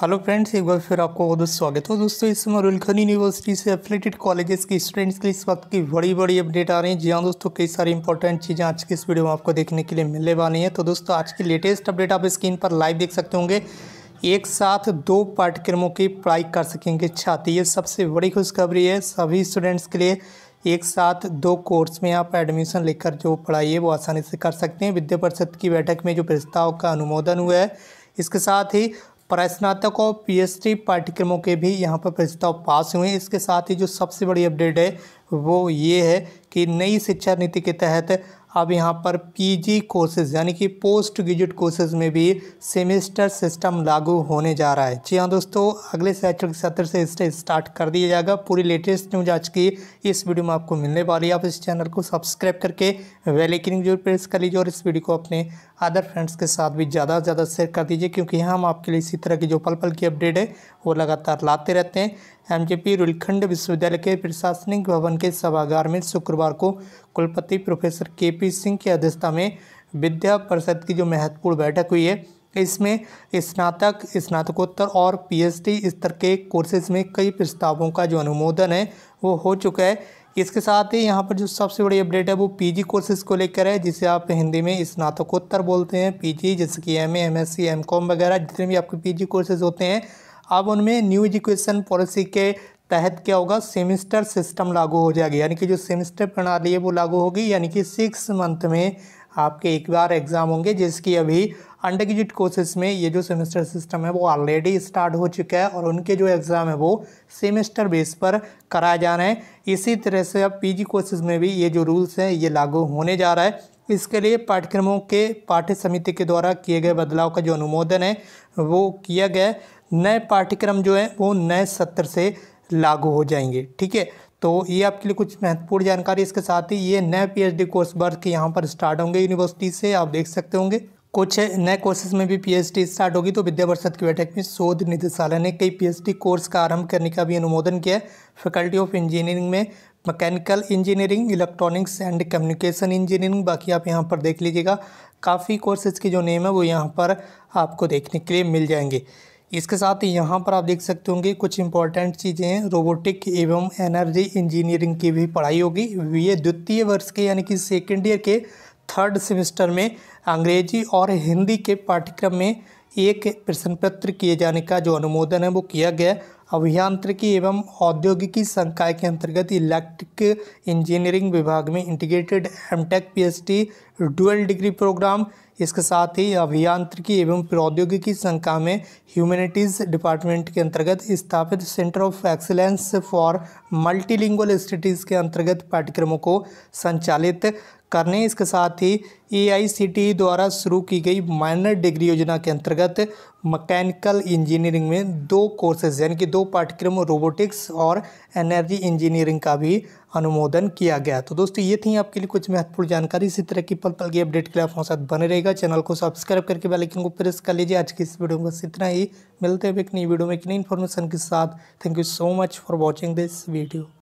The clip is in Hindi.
हेलो फ्रेंड्स एक बार फिर आपको बहुत बहुत स्वागत हो दोस्तों इस समय रुलखन यूनिवर्सिटी से एफिलेटेड कॉलेजेस के स्टूडेंट्स के लिए इस वक्त की बड़ी बड़ी अपडेट आ रही है जी हाँ दोस्तों कई सारी इंपॉर्टेंट चीज़ें आज की इस वीडियो में आपको देखने के लिए मिलने वाली हैं तो दोस्तों आज की लेटेस्ट अपडेट आप स्क्रीन पर लाइव देख सकते होंगे एक साथ दो पाठ्यक्रमों की पढ़ाई कर सकेंगे छात्र ये सबसे बड़ी खुशखबरी है सभी स्टूडेंट्स के लिए एक साथ दो कोर्स में आप एडमिशन लेकर जो पढ़ाई है वो आसानी से कर सकते हैं विद्या परिषद की बैठक में जो प्रस्ताव का अनुमोदन हुआ है इसके साथ ही प्रश्नातक और पीएचडी पाठ्यक्रमों के भी यहाँ पर प्रस्ताव पास हुए हैं इसके साथ ही जो सबसे बड़ी अपडेट है वो ये है कि नई शिक्षा नीति के तहत अब यहाँ पर पीजी कोर्सेज यानी कि पोस्ट ग्रेजुएट कोर्सेज में भी सेमेस्टर सिस्टम लागू होने जा रहा है जी हाँ दोस्तों अगले शैक्षणिक सत्र से इससे स्टार्ट कर दिया जाएगा पूरी लेटेस्ट न्यूज आज की इस वीडियो में आपको मिलने वाली है आप इस चैनल को सब्सक्राइब करके वेलेकनिंग जरूर प्रेस कर लीजिए और इस वीडियो को अपने अदर फ्रेंड्स के साथ भी ज़्यादा से ज़्यादा शेयर कर दीजिए क्योंकि हम आपके लिए इसी तरह की जो पल पल की अपडेट है वो लगातार लाते रहते हैं पी रुलखंड विश्वविद्यालय के प्रशासनिक भवन के सभागार में शुक्रवार को कुलपति प्रोफेसर के पी पी सिंह की अध्यक्षता में विद्या परिषद की जो महत्वपूर्ण बैठक हुई है इसमें स्नातक स्नातकोत्तर और पीएचडी स्तर के कोर्सेज में कई प्रस्तावों का जो अनुमोदन है वो हो चुका है इसके साथ ही यहाँ पर जो सबसे बड़ी अपडेट है वो पीजी कोर्सेज को लेकर है जिसे आप हिंदी में स्नातकोत्तर बोलते हैं पीजी जैसे कि सी एमएससी एमकॉम वगैरह जितने भी आपके पीजी कोर्सेज होते हैं अब उनमें न्यू एजुकेशन पॉलिसी के तहत क्या होगा सेमिस्टर सिस्टम लागू हो जाएगा यानी कि जो सेमिस्टर प्रणाली है वो लागू होगी यानी कि सिक्स मंथ में आपके एक बार एग्ज़ाम होंगे जिसकी अभी अंडर ग्रेजुएट कोर्सेज में ये जो सेमेस्टर सिस्टम है वो ऑलरेडी स्टार्ट हो चुका है और उनके जो एग्ज़ाम है वो सेमेस्टर बेस पर कराया जा रहे हैं इसी तरह से अब पीजी कोर्सेज में भी ये जो रूल्स हैं ये लागू होने जा रहा है इसके लिए पाठ्यक्रमों के पाठ्य समिति के द्वारा किए गए बदलाव का जो अनुमोदन है वो किया गया नए पाठ्यक्रम जो है वो नए सत्र से लागू हो जाएंगे ठीक है तो ये आपके लिए कुछ महत्वपूर्ण जानकारी इसके साथ ही ये नए पीएचडी कोर्स वर्ग यहाँ पर स्टार्ट होंगे यूनिवर्सिटी से आप देख सकते होंगे कुछ नए कोर्सेज में भी पीएचडी स्टार्ट होगी तो विद्या परिषद की बैठक में शोध निदेशालय ने कई पीएचडी कोर्स का आरंभ करने का भी अनुमोदन किया है फैकल्टी ऑफ इंजीनियरिंग में mechanical engineering electronics and communication engineering बाकी आप यहाँ पर देख लीजिएगा काफ़ी कोर्सेज के जो नेम है वो यहाँ पर आपको देखने के लिए मिल जाएंगे इसके साथ यहाँ पर आप देख सकते होंगे कुछ इंपॉर्टेंट चीज़ें हैं रोबोटिक एवं एनर्जी इंजीनियरिंग की भी पढ़ाई होगी ये द्वितीय वर्ष के यानी कि सेकेंड ईयर के थर्ड सेमेस्टर में अंग्रेजी और हिंदी के पाठ्यक्रम में एक प्रश्न पत्र किए जाने का जो अनुमोदन है वो किया गया अभियांत्रिकी एवं औद्योगिकी संकाय के अंतर्गत इलेक्ट्रिक इंजीनियरिंग विभाग में integrated MTech PhD dual degree programme इसके साथ ही अभियांत्रिकी एवं प्रौद्योगिकी संकाय में ह्यूमैनिटीज़ डिपार्टमेंट के अंतर्गत स्थापित centre of excellence for multilingual studies के अंतर्गत पाठ्यक्रमों को संचालित करने इसके साथ ही ए e द्वारा शुरू की गई माइनर डिग्री योजना के अंतर्गत मैकेनिकल इंजीनियरिंग में दो कोर्सेज यानी कि दो पाठ्यक्रम रोबोटिक्स और एनर्जी इंजीनियरिंग का भी अनुमोदन किया गया तो दोस्तों ये थी आपके लिए कुछ महत्वपूर्ण जानकारी इसी तरह की पल पल की अपडेट के लिए आप हमारे साथ बने रहेगा चैनल को सब्सक्राइब करके बेल आइकन को प्रेस कर लीजिए आज की इस वीडियो में बस इतना ही मिलते हैं एक नई वीडियो में एक नई इन्फॉर्मेशन के साथ thank you so much for watching this video